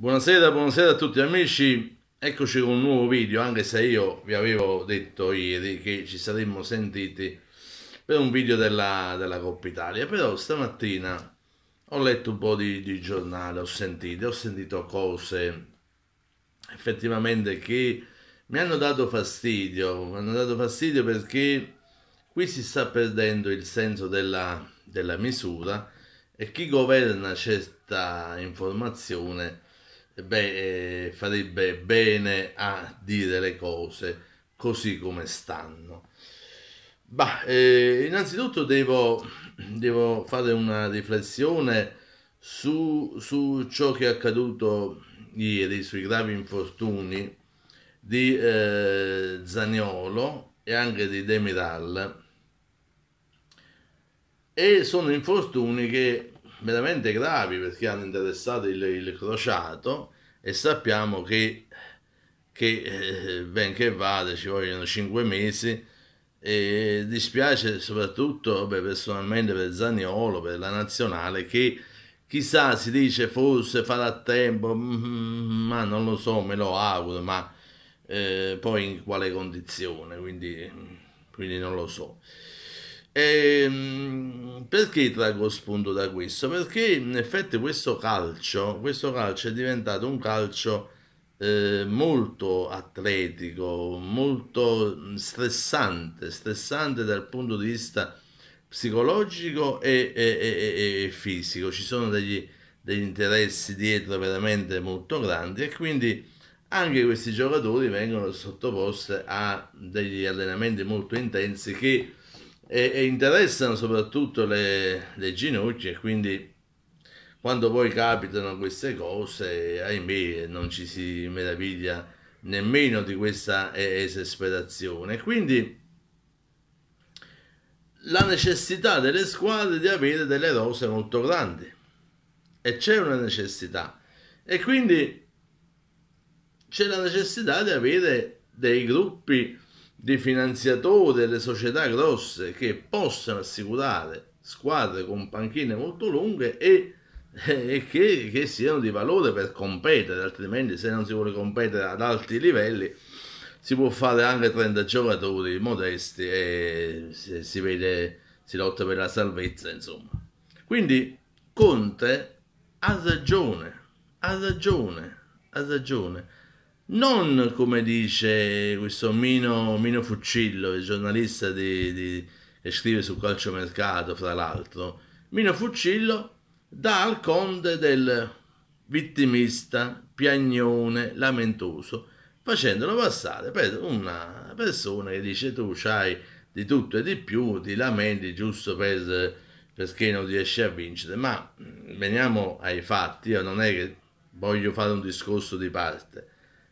Buonasera, buonasera a tutti amici, eccoci con un nuovo video, anche se io vi avevo detto ieri che ci saremmo sentiti per un video della, della Coppa Italia, però stamattina ho letto un po' di, di giornale, ho sentito, ho sentito cose effettivamente che mi hanno dato fastidio, mi hanno dato fastidio perché qui si sta perdendo il senso della, della misura e chi governa certa informazione beh, eh, farebbe bene a dire le cose così come stanno. Bah, eh, innanzitutto devo, devo, fare una riflessione su, su, ciò che è accaduto ieri, sui gravi infortuni di eh, Zaniolo e anche di Demiral. E sono infortuni che veramente gravi perché hanno interessato il, il crociato e sappiamo che, che eh, benché vada ci vogliono cinque mesi e dispiace soprattutto beh, personalmente per Zaniolo, per la nazionale che chissà si dice forse farà tempo, mm, mm, ma non lo so, me lo auguro, ma eh, poi in quale condizione, quindi, mm, quindi non lo so. E ehm, perché trago spunto da questo? Perché in effetti questo calcio, questo calcio è diventato un calcio eh, molto atletico, molto mm, stressante, stressante dal punto di vista psicologico e, e, e, e fisico. Ci sono degli, degli, interessi dietro veramente molto grandi e quindi anche questi giocatori vengono sottoposti a degli allenamenti molto intensi che e, e interessano soprattutto le, le ginocchia, quindi quando poi capitano queste cose, ahimè, non ci si meraviglia nemmeno di questa esasperazione. Quindi la necessità delle squadre di avere delle rose molto grandi e c'è una necessità e quindi c'è la necessità di avere dei gruppi dei finanziatori delle società grosse che possano assicurare squadre con panchine molto lunghe e, eh, e che, che, siano di valore per competere, altrimenti se non si vuole competere ad alti livelli si può fare anche 30 giocatori modesti e si, si vede si lotta per la salvezza, insomma. Quindi Conte ha ragione, ha ragione, ha ragione non come dice questo Mino, Mino Fuccillo, il giornalista di, di, che scrive su Calciomercato, fra l'altro, Mino Fuccillo dà al conte del vittimista, piagnone, lamentoso, facendolo passare per una persona che dice tu c'hai di tutto e di più, ti lamenti giusto per, perché non riesci a vincere, ma mm, veniamo ai fatti, io non è che voglio fare un discorso di parte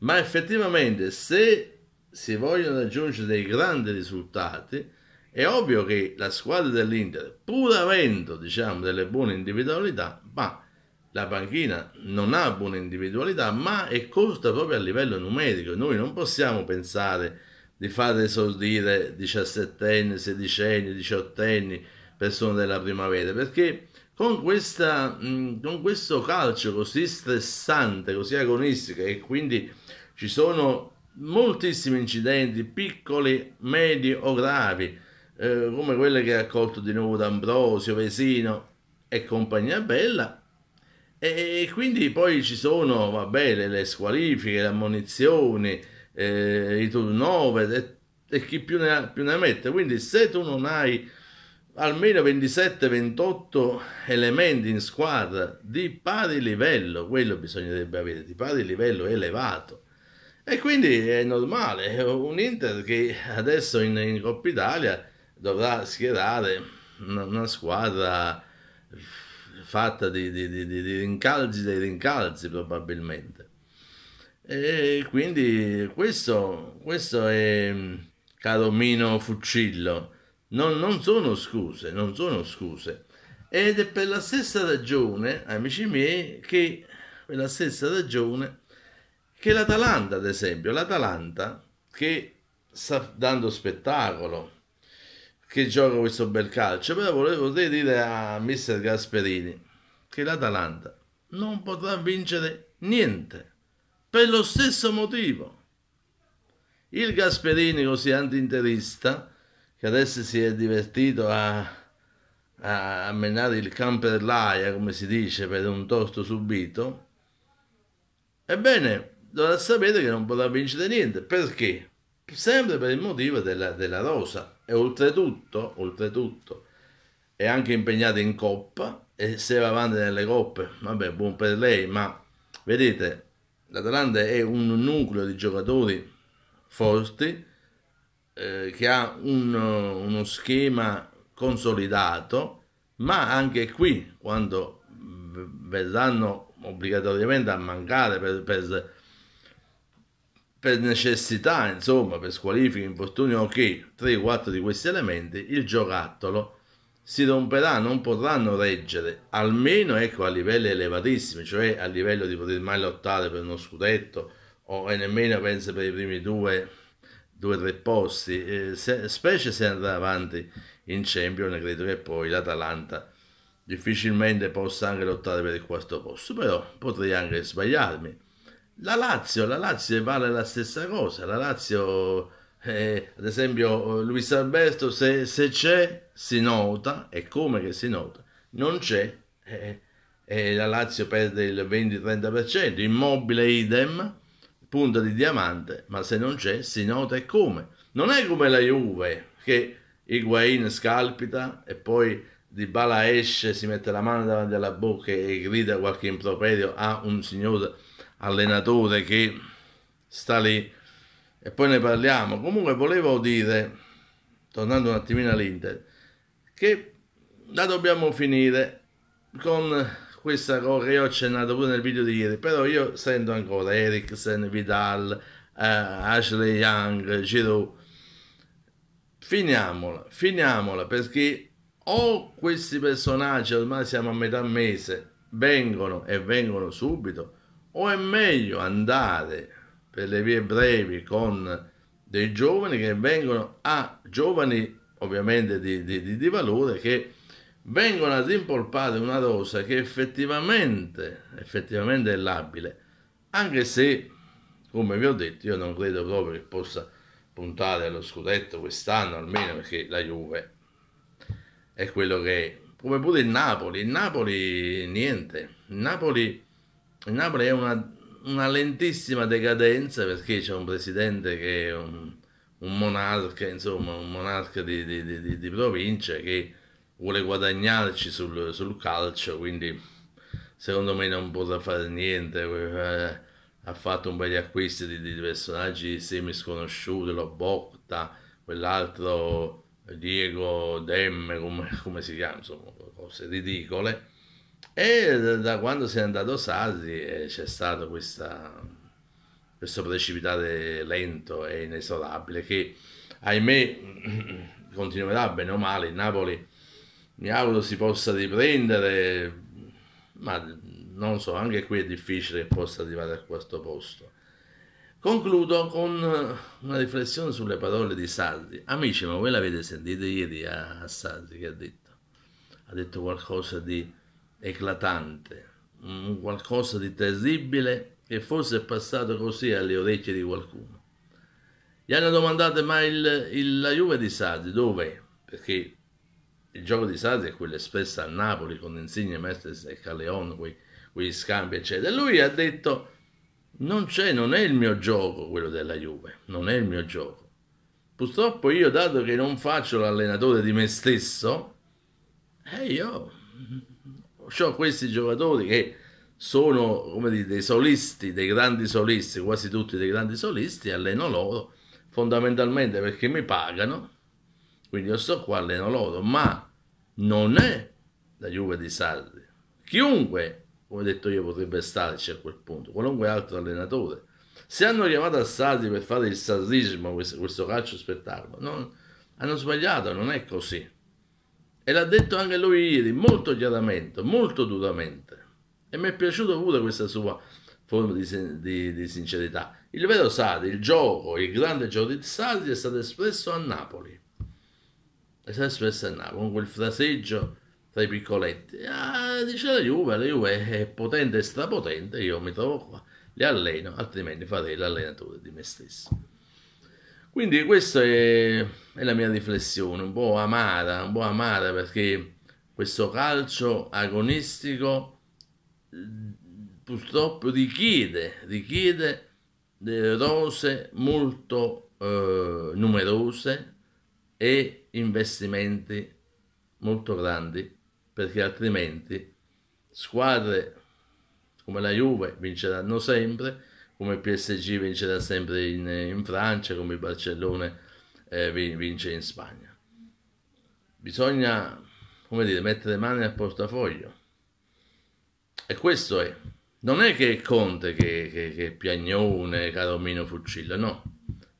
ma effettivamente se si vogliono raggiungere dei grandi risultati, è ovvio che la squadra dell'Inter, pur avendo diciamo, delle buone individualità, ma la panchina non ha buone individualità, ma è corta proprio a livello numerico. Noi non possiamo pensare di far esordire 17 anni, 16 anni, 18 anni persone della primavera, perché con, questa, mm, con questo calcio così stressante, così agonistico e quindi ci sono moltissimi incidenti, piccoli, medi o gravi, eh, come quelle che ha accolto di nuovo D'Ambrosio, Vesino e compagnia bella. E quindi poi ci sono, vabbè, le, le squalifiche, le ammonizioni, eh, i turnover e, e chi più ne, ha, più ne mette. Quindi se tu non hai almeno 27-28 elementi in squadra di pari livello, quello bisognerebbe avere, di pari livello elevato. E quindi è normale, un Inter che adesso in, in Coppa Italia dovrà schierare una, squadra fatta di, di, di, di rincalzi dei rincalzi probabilmente. E quindi questo, questo è Caromino Fuccillo non, non sono scuse, non sono scuse. Ed è per la stessa ragione, amici miei, che per la stessa ragione che l'Atalanta, ad esempio, l'Atalanta che sta dando spettacolo, che gioca questo bel calcio, però volevo dire a mister Gasperini che l'Atalanta non potrà vincere niente per lo stesso motivo. Il Gasperini così antinterista che adesso si è divertito a, a menare il campo dell'aia, come si dice, per un torto subito, ebbene dovrà sapere che non potrà vincere niente. Perché? Sempre per il motivo della, della rosa. E oltretutto, oltretutto, è anche impegnata in coppa e se va avanti nelle coppe, vabbè, buon per lei, ma vedete, l'Atalanta è un nucleo di giocatori forti eh, che ha un, uno schema consolidato, ma anche qui quando verranno obbligatoriamente a mancare per, per, per necessità, insomma, per squalifiche, infortuni ok, 3-4 di questi elementi, il giocattolo si romperà, non potranno reggere, almeno ecco, a livelli elevatissimi, cioè a livello di poter mai lottare per uno scudetto o nemmeno penso per i primi due due o tre posti, eh, se, specie se andrà avanti in Champions, credo che poi l'Atalanta difficilmente possa anche lottare per il quarto posto, però potrei anche sbagliarmi. La Lazio, la Lazio vale la stessa cosa, la Lazio, eh, ad esempio Luis Alberto, se, se c'è si nota, e come che si nota, non c'è, eh, eh la Lazio perde il 20-30%, immobile idem, punta di diamante, ma se non c'è si nota e come. Non è come la Juve che Higuain scalpita e poi Di Bala esce, si mette la mano davanti alla bocca e grida qualche improperio a un signor allenatore che sta lì e poi ne parliamo. Comunque volevo dire, tornando un attimino all'Inter, che la dobbiamo finire con questa correa ho accennato pure nel video di ieri, però io sento ancora Eriksen, Vidal, eh, Ashley Young, Giroud. Finiamola, finiamola perché o questi personaggi ormai siamo a metà mese, vengono e vengono subito, o è meglio andare per le vie brevi con dei giovani che vengono a giovani ovviamente di, di, di valore che vengono ad impolpare una rosa che effettivamente, effettivamente è labile, anche se, come vi ho detto, io non credo proprio che possa puntare allo scudetto quest'anno, almeno perché la Juve è quello che è. Come pure il Napoli, il Napoli niente, il Napoli, il Napoli è una, una lentissima decadenza perché c'è un presidente che è un, un monarca, insomma un monarca di, di, di, di provincia che vuole guadagnarci sul, sul calcio, quindi secondo me non potrà fare niente. Eh, ha fatto un bel acquisto di, di personaggi semi sconosciuti, lo Botta, quell'altro Diego Demme, come, come, si chiama, insomma, cose ridicole. E da quando si è andato Sasi eh, c'è stato questa, questo precipitare lento e inesorabile che, ahimè, continuerà bene o male. Il Napoli mi auguro si possa riprendere, ma non so, anche qui è difficile che possa arrivare a questo posto. Concludo con una riflessione sulle parole di Sardi. Amici, ma voi l'avete sentito ieri a, a Sardi che ha detto? Ha detto qualcosa di eclatante, qualcosa di terribile che forse è passato così alle orecchie di qualcuno. Gli hanno domandato ma il, il, la Juve di Sardi dov'è? Perché il gioco di Sarri è quello espresso a Napoli con Insigne, Mertens e Caleon, quei, quegli scambi eccetera. Lui ha detto non c'è, non è il mio gioco quello della Juve, non è il mio gioco. Purtroppo io, dato che non faccio l'allenatore di me stesso, eh, io ho questi giocatori che sono come dire, dei solisti, dei grandi solisti, quasi tutti dei grandi solisti, alleno loro fondamentalmente perché mi pagano quindi io sto qua, alleno loro, ma non è la Juve di Sarri. Chiunque, come detto io, potrebbe starci a quel punto, qualunque altro allenatore. Se hanno chiamato a Sarri per fare il sarrismo, questo, questo calcio spettacolo, non, hanno sbagliato, non è così. E l'ha detto anche lui ieri, molto chiaramente, molto duramente. E mi è piaciuta pure questa sua forma di, di, di, sincerità. Il vero Sarri, il gioco, il grande gioco di Sarri è stato espresso a Napoli spesso esternato con quel fraseggio tra i piccoletti. Ah, dice la Juve, la Juve è potente e strapotente, io mi trovo qua, li alleno, altrimenti farei l'allenatore di me stesso. Quindi questa è, è la mia riflessione, un po' amara, un po' amara perché questo calcio agonistico purtroppo richiede, richiede delle eh, rose molto eh, numerose, e investimenti molto grandi perché altrimenti squadre come la Juve vinceranno sempre, come il PSG vincerà sempre in, in Francia, come il Barcellona eh, vince in Spagna. Bisogna, come dire, mettere mani al portafoglio. E questo è. Non è che Conte, che, che, che Piagnone, Caromino Fucillo, no.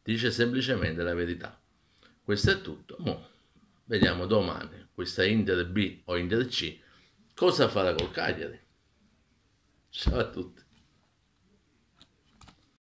Dice semplicemente la verità. Questo è tutto. Mo, vediamo domani questa Inter B o Inter C cosa farà col Cagliari. Ciao a tutti.